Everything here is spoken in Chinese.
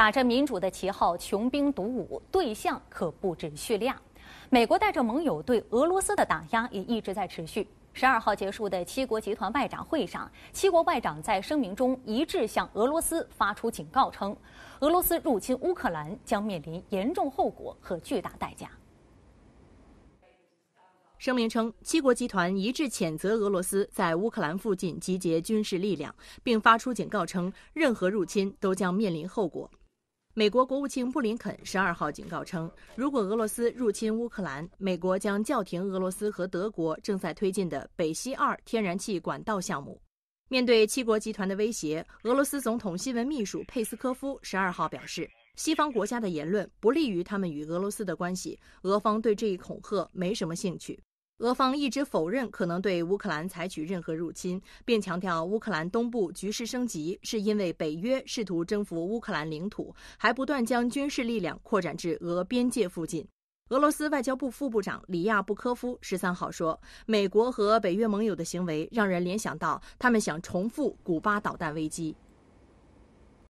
打着民主的旗号穷兵黩武，对象可不止叙利亚。美国带着盟友对俄罗斯的打压也一直在持续。十二号结束的七国集团外长会上，七国外长在声明中一致向俄罗斯发出警告，称俄罗斯入侵乌克兰将面临严重后果和巨大代价。声明称，七国集团一致谴责俄罗斯在乌克兰附近集结军事力量，并发出警告称，任何入侵都将面临后果。美国国务卿布林肯十二号警告称，如果俄罗斯入侵乌克兰，美国将叫停俄罗斯和德国正在推进的北溪二天然气管道项目。面对七国集团的威胁，俄罗斯总统新闻秘书佩斯科夫十二号表示，西方国家的言论不利于他们与俄罗斯的关系，俄方对这一恐吓没什么兴趣。俄方一直否认可能对乌克兰采取任何入侵，并强调乌克兰东部局势升级是因为北约试图征服乌克兰领土，还不断将军事力量扩展至俄边界附近。俄罗斯外交部副部长里亚布科夫十三号说：“美国和北约盟友的行为让人联想到他们想重复古巴导弹危机。”